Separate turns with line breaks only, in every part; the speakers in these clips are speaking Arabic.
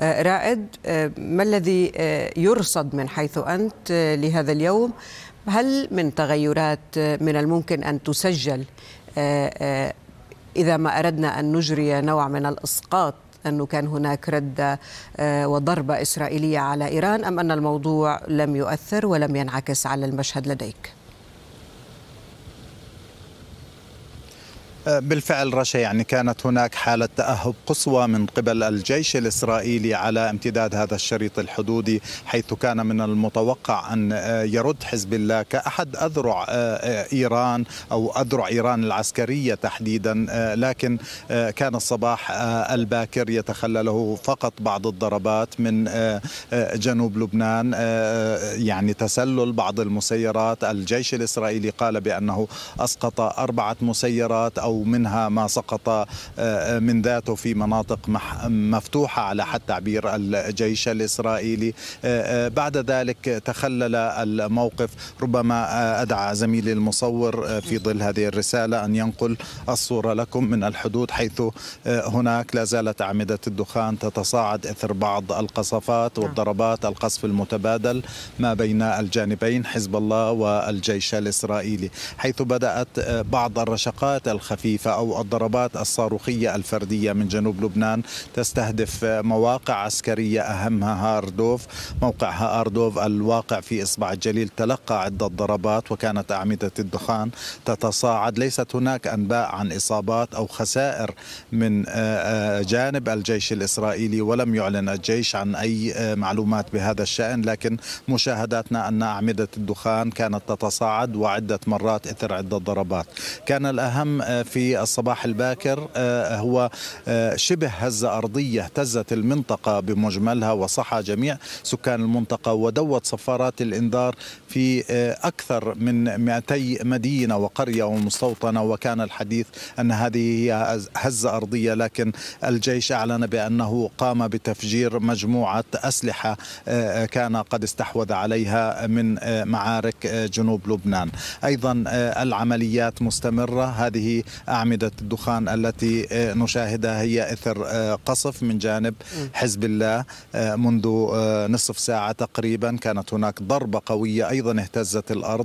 رائد ما الذي آه، يرصد من حيث انت آه، لهذا اليوم هل من تغيرات آه، من الممكن ان تسجل اذا ما اردنا ان نجري نوع من الاسقاط انه كان هناك رده وضربه اسرائيليه على ايران ام ان الموضوع لم يؤثر ولم ينعكس على المشهد لديك
بالفعل رشا يعني كانت هناك حالة تأهب قصوى من قبل الجيش الإسرائيلي على امتداد هذا الشريط الحدودي حيث كان من المتوقع أن آه، يرد حزب الله كأحد أذرع آه، آه، إيران أو أذرع إيران العسكرية تحديدا لكن كان الصباح الباكر يتخلله فقط بعض الضربات من جنوب لبنان يعني تسلل بعض المسيرات الجيش الإسرائيلي قال بأنه أسقط أربعة مسيرات أو أو منها ما سقط آه، آه، من ذاته في مناطق مفتوحة على حد تعبير الجيش الإسرائيلي آه، بعد ذلك تخلل الموقف ربما أدعى زميلي المصور في ظل هذه الرسالة أن ينقل الصورة لكم من الحدود حيث هناك لا زالت أعمدة الدخان تتصاعد إثر بعض القصفات نعم. والضربات القصف المتبادل ما بين الجانبين حزب الله والجيش الإسرائيلي حيث بدأت بعض الرشقات الخفيفة الخفيفة أو الضربات الصاروخية الفردية من جنوب لبنان تستهدف مواقع عسكرية أهمها هاردوف موقعها أردوف الواقع في إصبع الجليل تلقى عدة ضربات وكانت أعمدة الدخان تتصاعد ليست هناك أنباء عن إصابات أو خسائر من آه، آه، جانب الجيش الإسرائيلي ولم يعلن الجيش عن أي آه، معلومات بهذا الشأن لكن مشاهداتنا أن أعمدة الدخان كانت تتصاعد وعدة مرات إثر عدة ضربات كان الأهم في في الصباح الباكر آه، هو آه، شبه هزة أرضية اهتزت المنطقة بمجملها وصحى جميع سكان المنطقة ودوت صفارات الإنذار في آه، أكثر من 200 مدينة وقرية ومستوطنة وكان الحديث أن هذه هي هزة أرضية لكن الجيش أعلن بأنه قام بتفجير مجموعة أسلحة كان قد استحوذ عليها من معارك جنوب لبنان أيضا العمليات مستمرة هذه أعمدة الدخان التي آه، نشاهدها هي إثر آه، قصف من جانب حزب الله آه، منذ نصف ساعة تقريبا كانت هناك ضربة قوية أيضا اهتزت الأرض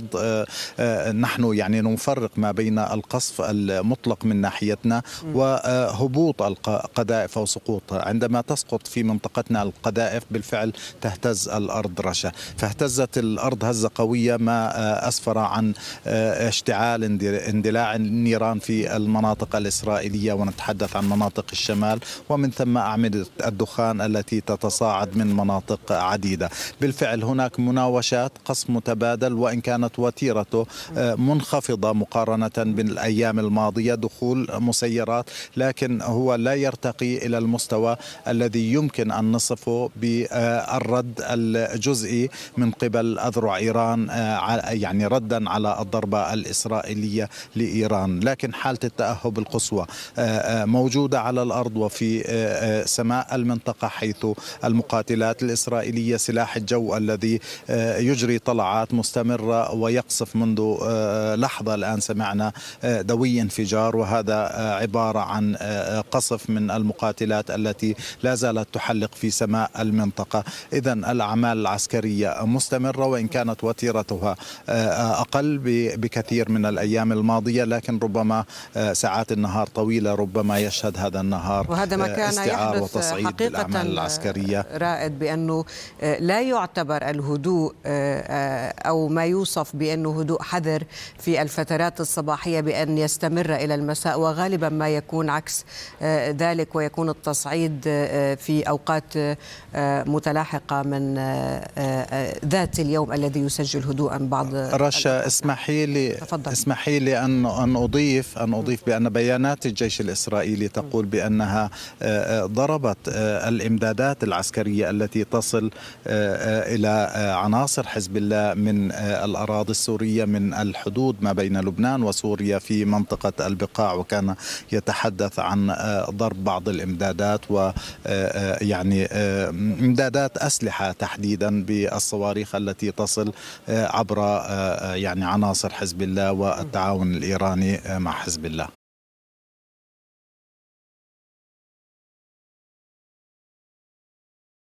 نحن يعني نفرق ما بين القصف المطلق من ناحيتنا وهبوط القذائف أو سقوطها عندما تسقط في منطقتنا القذائف بالفعل تهتز الأرض رشا فاهتزت الأرض هزة قوية ما أسفر عن اشتعال اندلاع النيران في المناطق الإسرائيلية ونتحدث عن مناطق الشمال ومن ثم أعمدة الدخان التي تتصاعد من مناطق عديدة بالفعل هناك مناوشات قصف متبادل وإن كانت وتيرته آه، منخفضة مقارنة بالأيام الماضية دخول مسيرات لكن هو لا يرتقي إلى المستوى الذي يمكن أن نصفه بالرد الجزئي من قبل أذرع إيران آه، يعني ردا على الضربة الإسرائيلية لإيران لكن حال حالة التأهب القصوى آه، آه، موجودة على الأرض وفي آه، سماء المنطقة حيث المقاتلات الإسرائيلية سلاح الجو الذي يجري طلعات مستمرة ويقصف منذ لحظة الآن سمعنا دوي انفجار وهذا عبارة عن قصف من المقاتلات التي لا زالت تحلق في سماء المنطقة إذا الأعمال العسكرية مستمرة وإن كانت وتيرتها أقل بكثير من الأيام الماضية لكن ربما آه، ساعات النهار طويلة ربما يشهد هذا النهار وهذا ما آه، كان استعار وتصعيد حقيقة الأعمال العسكرية
رائد بأنه آه، لا يعتبر الهدوء أو ما يوصف بأنه هدوء حذر في الفترات الصباحية بأن يستمر إلى المساء وغالبا ما يكون عكس ذلك ويكون التصعيد في أوقات متلاحقة من ذات اليوم الذي يسجل هدوءا بعض
رشا اسمحي لي تفضل. اسمحي لي أن أن أضيف أن أن أضيف بأن بيانات الجيش الإسرائيلي تقول بأنها آه، آه، ضربت آه، الإمدادات العسكرية التي تصل إلى عناصر حزب الله من الأراضي السورية من الحدود ما بين لبنان وسوريا في منطقة البقاع وكان يتحدث عن ضرب بعض الإمدادات ويعني إمدادات أسلحة تحديدا بالصواريخ التي تصل عبر
يعني عناصر حزب الله والتعاون الإيراني مع حزب بالله